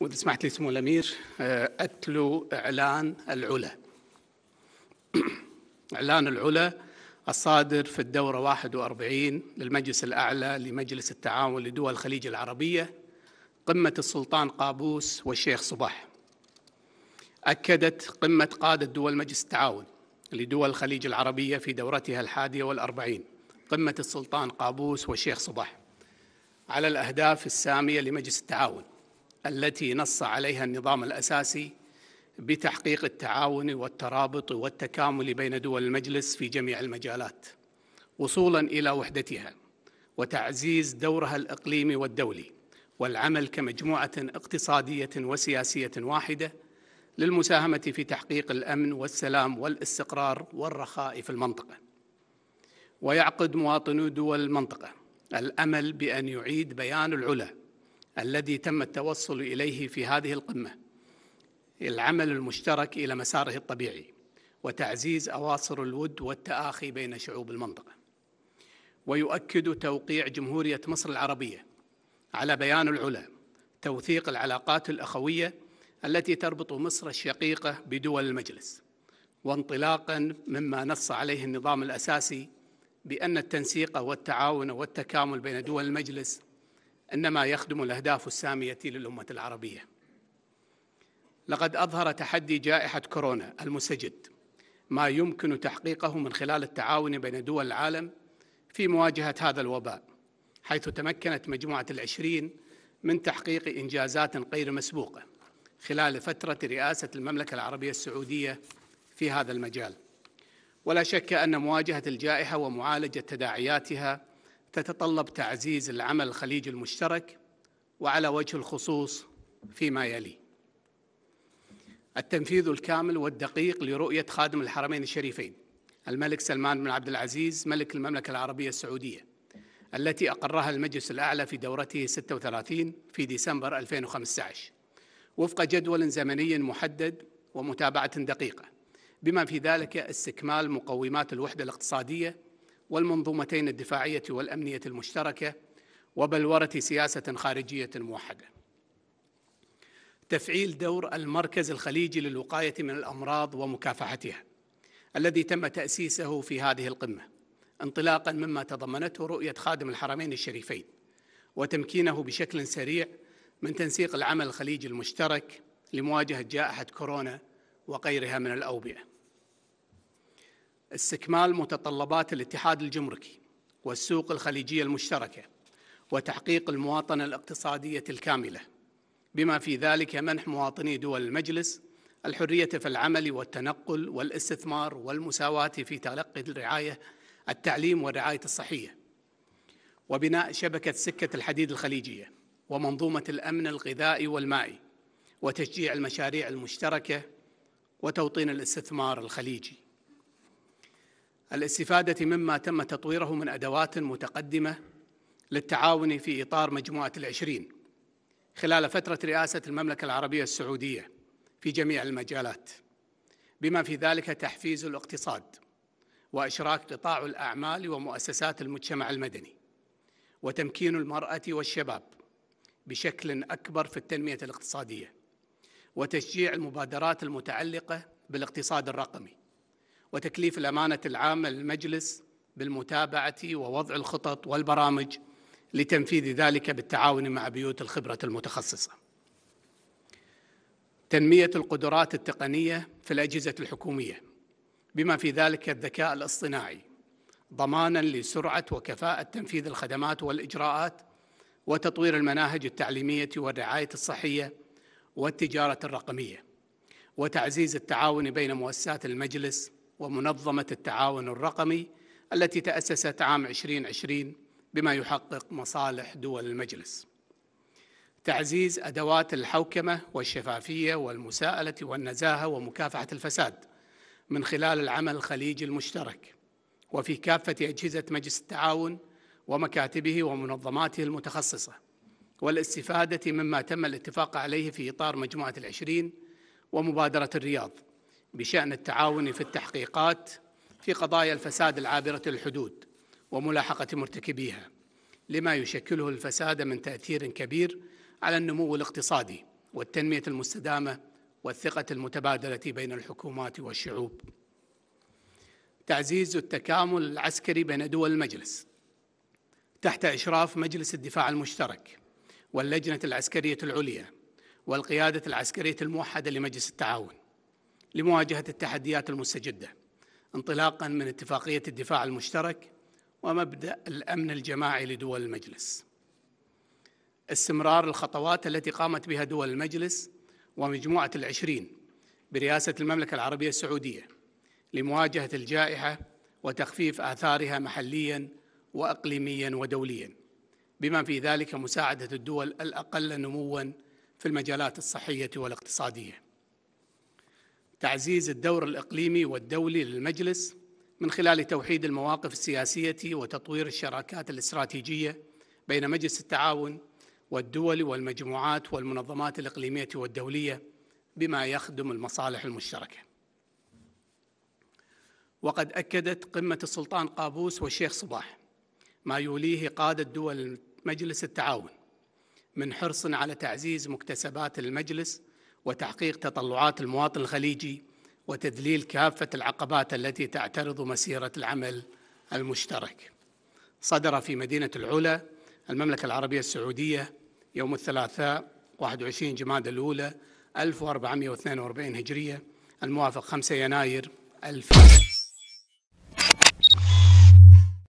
وإذا سمحت لي سمو الأمير أه، أتلو إعلان العلا إعلان العلا الصادر في الدورة 41 للمجلس الأعلى لمجلس التعاون لدول الخليج العربية قمة السلطان قابوس والشيخ صباح أكدت قمة قادة دول مجلس التعاون لدول الخليج العربية في دورتها الحادية والأربعين قمة السلطان قابوس والشيخ صباح على الأهداف السامية لمجلس التعاون التي نص عليها النظام الأساسي بتحقيق التعاون والترابط والتكامل بين دول المجلس في جميع المجالات وصولا إلى وحدتها وتعزيز دورها الإقليمي والدولي والعمل كمجموعة اقتصادية وسياسية واحدة للمساهمة في تحقيق الأمن والسلام والاستقرار والرخاء في المنطقة ويعقد مواطنو دول المنطقة الأمل بأن يعيد بيان العلا الذي تم التوصل اليه في هذه القمه العمل المشترك الى مساره الطبيعي وتعزيز اواصر الود والتآخي بين شعوب المنطقه ويؤكد توقيع جمهوريه مصر العربيه على بيان العلا توثيق العلاقات الاخويه التي تربط مصر الشقيقه بدول المجلس وانطلاقا مما نص عليه النظام الاساسي بان التنسيق والتعاون والتكامل بين دول المجلس انما يخدم الاهداف الساميه للامه العربيه لقد اظهر تحدي جائحه كورونا المسجد ما يمكن تحقيقه من خلال التعاون بين دول العالم في مواجهه هذا الوباء حيث تمكنت مجموعه العشرين من تحقيق انجازات غير مسبوقه خلال فتره رئاسه المملكه العربيه السعوديه في هذا المجال ولا شك ان مواجهه الجائحه ومعالجه تداعياتها تتطلب تعزيز العمل الخليجي المشترك وعلى وجه الخصوص فيما يلي التنفيذ الكامل والدقيق لرؤية خادم الحرمين الشريفين الملك سلمان بن عبد العزيز ملك المملكة العربية السعودية التي أقرها المجلس الأعلى في دورته 36 في ديسمبر 2015 وفق جدول زمني محدد ومتابعة دقيقة بما في ذلك استكمال مقومات الوحدة الاقتصادية والمنظومتين الدفاعية والأمنية المشتركة وبلورة سياسة خارجية موحدة تفعيل دور المركز الخليجي للوقاية من الأمراض ومكافحتها الذي تم تأسيسه في هذه القمة انطلاقا مما تضمنته رؤية خادم الحرمين الشريفين وتمكينه بشكل سريع من تنسيق العمل الخليجي المشترك لمواجهة جائحة كورونا وغيرها من الأوبئة استكمال متطلبات الاتحاد الجمركي والسوق الخليجية المشتركة وتحقيق المواطنة الاقتصادية الكاملة بما في ذلك منح مواطني دول المجلس الحرية في العمل والتنقل والاستثمار والمساواة في تلقي الرعاية التعليم والرعاية الصحية وبناء شبكة سكة الحديد الخليجية ومنظومة الأمن الغذائي والمائي وتشجيع المشاريع المشتركة وتوطين الاستثمار الخليجي الاستفادة مما تم تطويره من أدوات متقدمة للتعاون في إطار مجموعة العشرين خلال فترة رئاسة المملكة العربية السعودية في جميع المجالات بما في ذلك تحفيز الاقتصاد وإشراك قطاع الأعمال ومؤسسات المجتمع المدني وتمكين المرأة والشباب بشكل أكبر في التنمية الاقتصادية وتشجيع المبادرات المتعلقة بالاقتصاد الرقمي وتكليف الأمانة العامة للمجلس بالمتابعة ووضع الخطط والبرامج لتنفيذ ذلك بالتعاون مع بيوت الخبرة المتخصصة تنمية القدرات التقنية في الأجهزة الحكومية بما في ذلك الذكاء الاصطناعي ضمانا لسرعة وكفاءة تنفيذ الخدمات والإجراءات وتطوير المناهج التعليمية والرعاية الصحية والتجارة الرقمية وتعزيز التعاون بين مؤسسات المجلس ومنظمة التعاون الرقمي التي تأسست عام 2020 بما يحقق مصالح دول المجلس تعزيز أدوات الحوكمة والشفافية والمساءلة والنزاهة ومكافحة الفساد من خلال العمل الخليجي المشترك وفي كافة أجهزة مجلس التعاون ومكاتبه ومنظماته المتخصصة والاستفادة مما تم الاتفاق عليه في إطار مجموعة العشرين ومبادرة الرياض بشأن التعاون في التحقيقات في قضايا الفساد العابرة الحدود وملاحقة مرتكبيها لما يشكله الفساد من تأثير كبير على النمو الاقتصادي والتنمية المستدامة والثقة المتبادلة بين الحكومات والشعوب تعزيز التكامل العسكري بين دول المجلس تحت إشراف مجلس الدفاع المشترك واللجنة العسكرية العليا والقيادة العسكرية الموحدة لمجلس التعاون لمواجهة التحديات المستجدة انطلاقا من اتفاقية الدفاع المشترك ومبدأ الأمن الجماعي لدول المجلس استمرار الخطوات التي قامت بها دول المجلس ومجموعة العشرين برئاسة المملكة العربية السعودية لمواجهة الجائحة وتخفيف آثارها محلياً وإقليمياً ودولياً بما في ذلك مساعدة الدول الأقل نمواً في المجالات الصحية والاقتصادية تعزيز الدور الإقليمي والدولي للمجلس من خلال توحيد المواقف السياسية وتطوير الشراكات الاستراتيجية بين مجلس التعاون والدول والمجموعات والمنظمات الإقليمية والدولية بما يخدم المصالح المشتركة وقد أكدت قمة السلطان قابوس والشيخ صباح ما يوليه قادة دول مجلس التعاون من حرص على تعزيز مكتسبات المجلس وتحقيق تطلعات المواطن الخليجي وتذليل كافة العقبات التي تعترض مسيرة العمل المشترك صدر في مدينة العلا المملكة العربية السعودية يوم الثلاثاء 21 جماد الأولى 1442 هجرية الموافق 5 يناير 2000